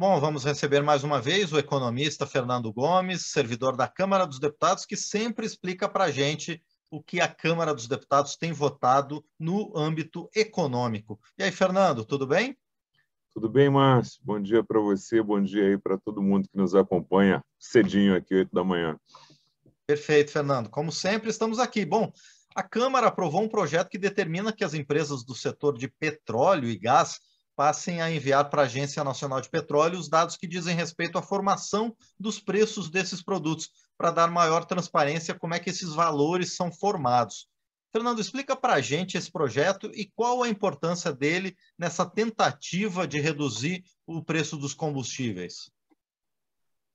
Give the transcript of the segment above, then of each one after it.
Bom, vamos receber mais uma vez o economista Fernando Gomes, servidor da Câmara dos Deputados, que sempre explica para a gente o que a Câmara dos Deputados tem votado no âmbito econômico. E aí, Fernando, tudo bem? Tudo bem, Márcio? Bom dia para você, bom dia aí para todo mundo que nos acompanha cedinho aqui, 8 da manhã. Perfeito, Fernando. Como sempre, estamos aqui. Bom, a Câmara aprovou um projeto que determina que as empresas do setor de petróleo e gás passem a enviar para a Agência Nacional de Petróleo os dados que dizem respeito à formação dos preços desses produtos, para dar maior transparência como é que esses valores são formados. Fernando, explica para a gente esse projeto e qual a importância dele nessa tentativa de reduzir o preço dos combustíveis.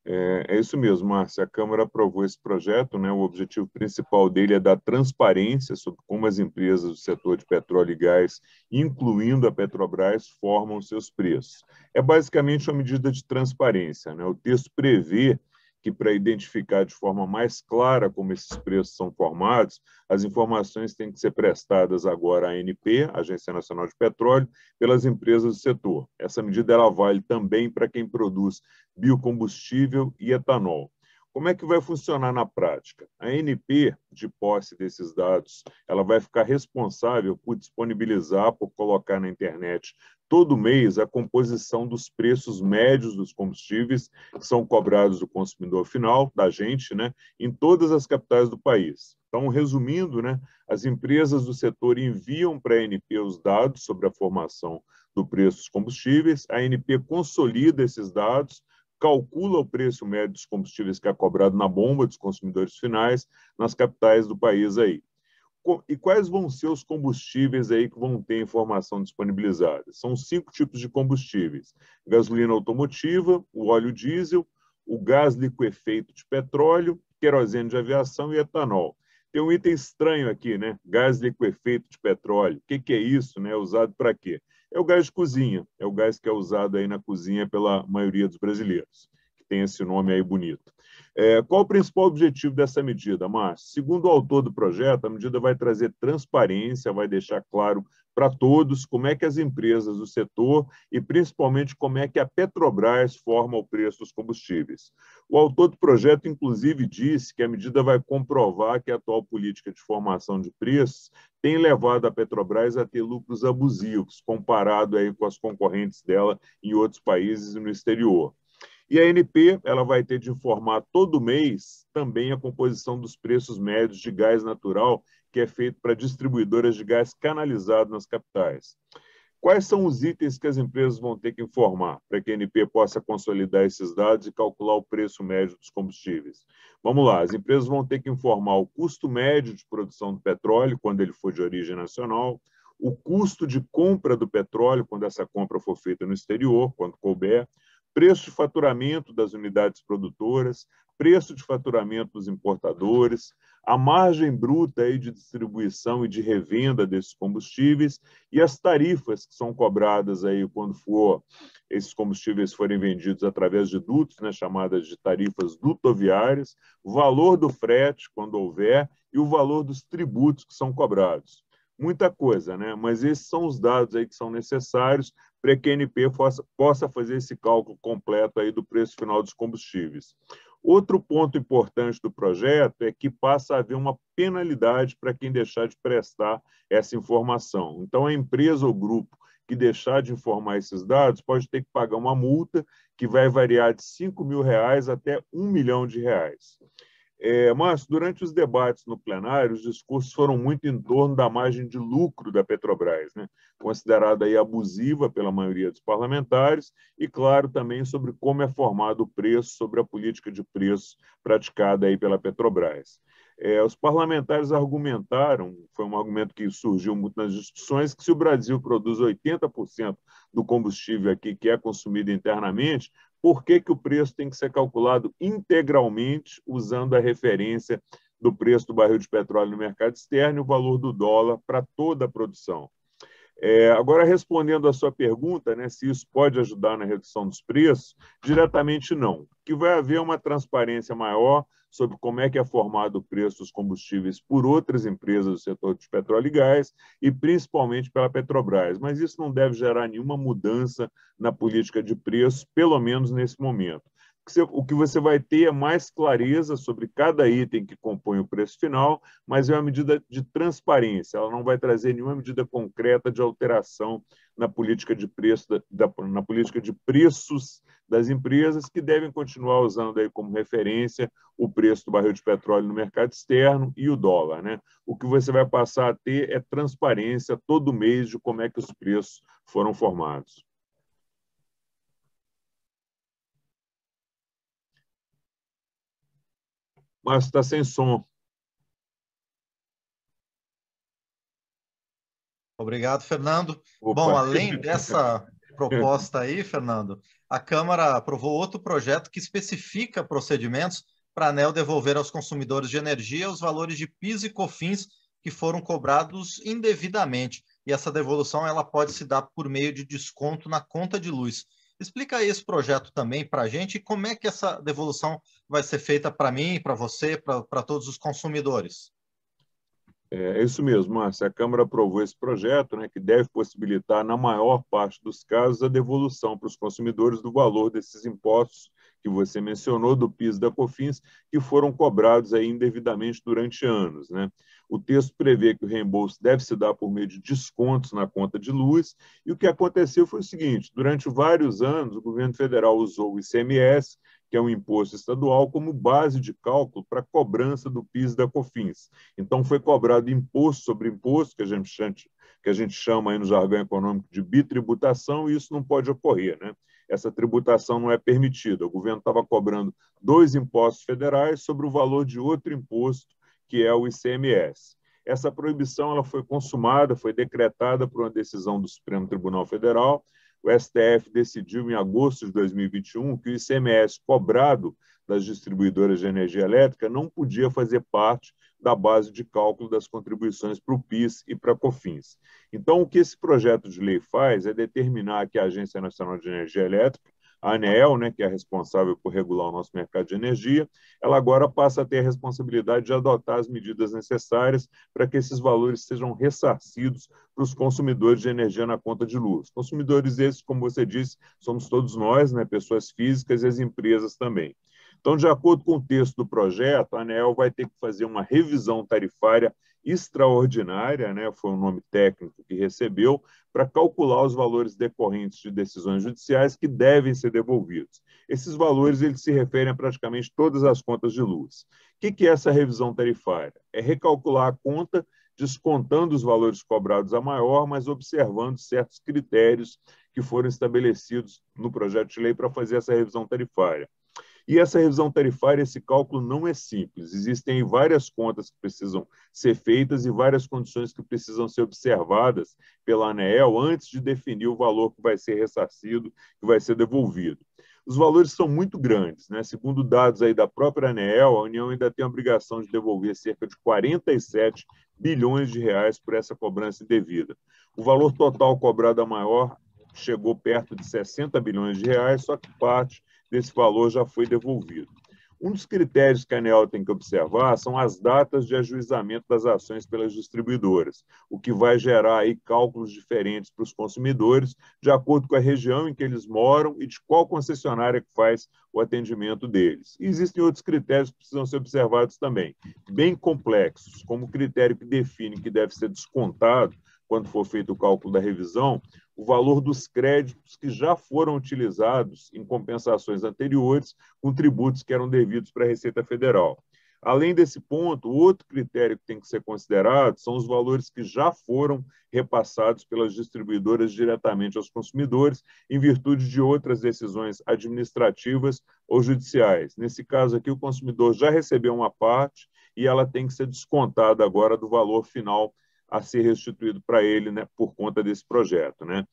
É, é, isso mesmo, Márcia. A Câmara aprovou esse projeto. Né? O objetivo principal dele é dar transparência sobre como as empresas do setor de petróleo e gás, incluindo a Petrobras, formam seus preços. É basicamente uma medida de transparência. Né? O texto prevê que para identificar de forma mais clara como esses preços são formados, as informações têm que ser prestadas agora à ANP, Agência Nacional de Petróleo, pelas empresas do setor. Essa medida ela vale também para quem produz biocombustível e etanol. Como é que vai funcionar na prática? A ANP, de posse desses dados, ela vai ficar responsável por disponibilizar, por colocar na internet todo mês a composição dos preços médios dos combustíveis que são cobrados do consumidor final, da gente, né, em todas as capitais do país. Então, resumindo, né, as empresas do setor enviam para a ANP os dados sobre a formação do preço dos combustíveis, a ANP consolida esses dados, calcula o preço médio dos combustíveis que é cobrado na bomba dos consumidores finais nas capitais do país aí. E quais vão ser os combustíveis aí que vão ter informação disponibilizada? São cinco tipos de combustíveis: gasolina automotiva, o óleo diesel, o gás liquefeito de petróleo, querosene de aviação e etanol. Tem um item estranho aqui, né? Gás liquefeito de petróleo. O que, que é isso, né? Usado para quê? é o gás de cozinha, é o gás que é usado aí na cozinha pela maioria dos brasileiros tem esse nome aí bonito. É, qual o principal objetivo dessa medida, Márcio? Segundo o autor do projeto, a medida vai trazer transparência, vai deixar claro para todos como é que as empresas do setor e principalmente como é que a Petrobras forma o preço dos combustíveis. O autor do projeto, inclusive, disse que a medida vai comprovar que a atual política de formação de preços tem levado a Petrobras a ter lucros abusivos, comparado aí com as concorrentes dela em outros países e no exterior. E a NP ela vai ter de informar todo mês também a composição dos preços médios de gás natural, que é feito para distribuidoras de gás canalizado nas capitais. Quais são os itens que as empresas vão ter que informar para que a NP possa consolidar esses dados e calcular o preço médio dos combustíveis? Vamos lá, as empresas vão ter que informar o custo médio de produção do petróleo, quando ele for de origem nacional, o custo de compra do petróleo, quando essa compra for feita no exterior, quando couber, preço de faturamento das unidades produtoras, preço de faturamento dos importadores, a margem bruta aí de distribuição e de revenda desses combustíveis e as tarifas que são cobradas aí quando for esses combustíveis forem vendidos através de dutos, né, chamadas de tarifas dutoviárias, o valor do frete quando houver e o valor dos tributos que são cobrados muita coisa, né? Mas esses são os dados aí que são necessários para que a ANP possa fazer esse cálculo completo aí do preço final dos combustíveis. Outro ponto importante do projeto é que passa a haver uma penalidade para quem deixar de prestar essa informação. Então, a empresa ou grupo que deixar de informar esses dados pode ter que pagar uma multa que vai variar de 5 mil reais até 1 milhão de reais. É, mas, durante os debates no plenário, os discursos foram muito em torno da margem de lucro da Petrobras, né? considerada aí abusiva pela maioria dos parlamentares, e, claro, também sobre como é formado o preço, sobre a política de preço praticada aí pela Petrobras. É, os parlamentares argumentaram, foi um argumento que surgiu muito nas discussões, que se o Brasil produz 80% do combustível aqui que é consumido internamente, por que, que o preço tem que ser calculado integralmente usando a referência do preço do barril de petróleo no mercado externo e o valor do dólar para toda a produção. É, agora, respondendo à sua pergunta, né, se isso pode ajudar na redução dos preços, diretamente não. Que vai haver uma transparência maior sobre como é que é formado o preço dos combustíveis por outras empresas do setor de petróleo e gás e principalmente pela Petrobras. Mas isso não deve gerar nenhuma mudança na política de preços, pelo menos nesse momento. O que você vai ter é mais clareza sobre cada item que compõe o preço final, mas é uma medida de transparência, ela não vai trazer nenhuma medida concreta de alteração na política de preço da, da, na política de preços das empresas que devem continuar usando aí como referência o preço do barril de petróleo no mercado externo e o dólar, né? O que você vai passar a ter é transparência todo mês de como é que os preços foram formados. Mas está sem som. Obrigado, Fernando. Opa. Bom, além dessa proposta aí, Fernando, a Câmara aprovou outro projeto que especifica procedimentos para a ANEL devolver aos consumidores de energia os valores de PIS e COFINS que foram cobrados indevidamente. E essa devolução ela pode se dar por meio de desconto na conta de luz. Explica esse projeto também para a gente e como é que essa devolução vai ser feita para mim, para você, para todos os consumidores. É, é isso mesmo, Márcia. A Câmara aprovou esse projeto, né, que deve possibilitar, na maior parte dos casos, a devolução para os consumidores do valor desses impostos que você mencionou, do PIS da COFINS, que foram cobrados aí indevidamente durante anos. Né? O texto prevê que o reembolso deve se dar por meio de descontos na conta de luz, e o que aconteceu foi o seguinte: durante vários anos, o governo federal usou o ICMS que é um imposto estadual, como base de cálculo para cobrança do PIS da COFINS. Então, foi cobrado imposto sobre imposto, que a gente, que a gente chama aí no jargão econômico de bitributação, e isso não pode ocorrer. Né? Essa tributação não é permitida. O governo estava cobrando dois impostos federais sobre o valor de outro imposto, que é o ICMS. Essa proibição ela foi consumada, foi decretada por uma decisão do Supremo Tribunal Federal, o STF decidiu em agosto de 2021 que o ICMS cobrado das distribuidoras de energia elétrica não podia fazer parte da base de cálculo das contribuições para o PIS e para a COFINS. Então, o que esse projeto de lei faz é determinar que a Agência Nacional de Energia Elétrica a ANEEL, né, que é responsável por regular o nosso mercado de energia, ela agora passa a ter a responsabilidade de adotar as medidas necessárias para que esses valores sejam ressarcidos para os consumidores de energia na conta de luz. Consumidores esses, como você disse, somos todos nós, né, pessoas físicas e as empresas também. Então, de acordo com o texto do projeto, a ANEEL vai ter que fazer uma revisão tarifária extraordinária, né, foi o um nome técnico que recebeu, para calcular os valores decorrentes de decisões judiciais que devem ser devolvidos. Esses valores eles se referem a praticamente todas as contas de luz. O que, que é essa revisão tarifária? É recalcular a conta descontando os valores cobrados a maior, mas observando certos critérios que foram estabelecidos no projeto de lei para fazer essa revisão tarifária. E essa revisão tarifária, esse cálculo não é simples. Existem várias contas que precisam ser feitas e várias condições que precisam ser observadas pela ANEEL antes de definir o valor que vai ser ressarcido, que vai ser devolvido. Os valores são muito grandes, né? Segundo dados aí da própria ANEEL, a União ainda tem a obrigação de devolver cerca de 47 bilhões de reais por essa cobrança indevida. O valor total cobrado a é maior chegou perto de 60 bilhões de reais, só que parte desse valor já foi devolvido. Um dos critérios que a ANEL tem que observar são as datas de ajuizamento das ações pelas distribuidoras, o que vai gerar aí cálculos diferentes para os consumidores, de acordo com a região em que eles moram e de qual concessionária que faz o atendimento deles. E existem outros critérios que precisam ser observados também, bem complexos, como o critério que define que deve ser descontado quando for feito o cálculo da revisão, o valor dos créditos que já foram utilizados em compensações anteriores com tributos que eram devidos para a Receita Federal. Além desse ponto, outro critério que tem que ser considerado são os valores que já foram repassados pelas distribuidoras diretamente aos consumidores, em virtude de outras decisões administrativas ou judiciais. Nesse caso aqui, o consumidor já recebeu uma parte e ela tem que ser descontada agora do valor final a ser restituído para ele né, por conta desse projeto. Né?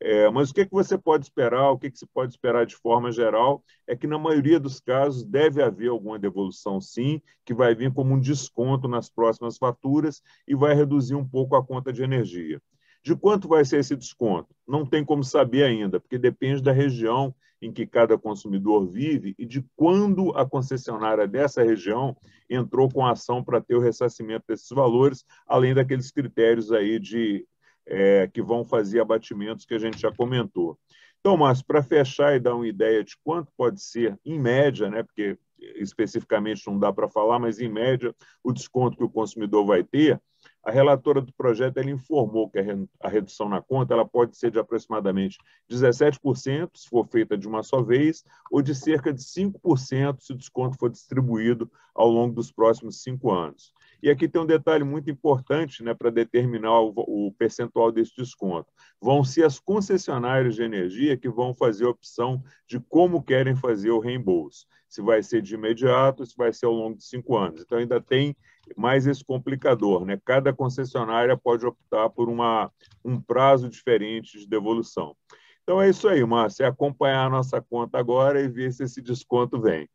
É, mas o que, é que você pode esperar, o que, é que se pode esperar de forma geral, é que na maioria dos casos deve haver alguma devolução, sim, que vai vir como um desconto nas próximas faturas e vai reduzir um pouco a conta de energia. De quanto vai ser esse desconto? Não tem como saber ainda, porque depende da região em que cada consumidor vive e de quando a concessionária dessa região entrou com ação para ter o ressarcimento desses valores, além daqueles critérios aí de é, que vão fazer abatimentos que a gente já comentou. Então, Márcio, para fechar e dar uma ideia de quanto pode ser, em média, né, porque especificamente não dá para falar, mas em média, o desconto que o consumidor vai ter, a relatora do projeto ela informou que a redução na conta ela pode ser de aproximadamente 17%, se for feita de uma só vez, ou de cerca de 5% se o desconto for distribuído ao longo dos próximos cinco anos. E aqui tem um detalhe muito importante né, para determinar o, o, percentual desse desconto. Vão ser as concessionárias de energia que vão fazer a opção de como querem fazer o reembolso. Se vai ser de imediato, se vai ser ao longo de cinco anos. Então, ainda tem mais esse complicador. Né? Cada concessionária pode optar por uma, um prazo diferente de devolução. Então é isso aí, Márcio. É acompanhar a nossa conta agora e ver se esse desconto vem.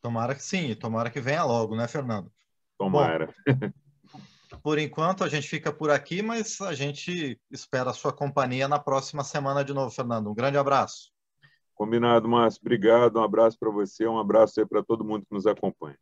Tomara que sim, tomara que venha logo, né, Fernando? Tomara. Bom, por enquanto, a gente fica por aqui, mas a gente espera a sua companhia na próxima semana de novo, Fernando. Um grande abraço. Combinado, Márcio. Obrigado. Um abraço para você, um abraço aí para todo mundo que nos acompanha.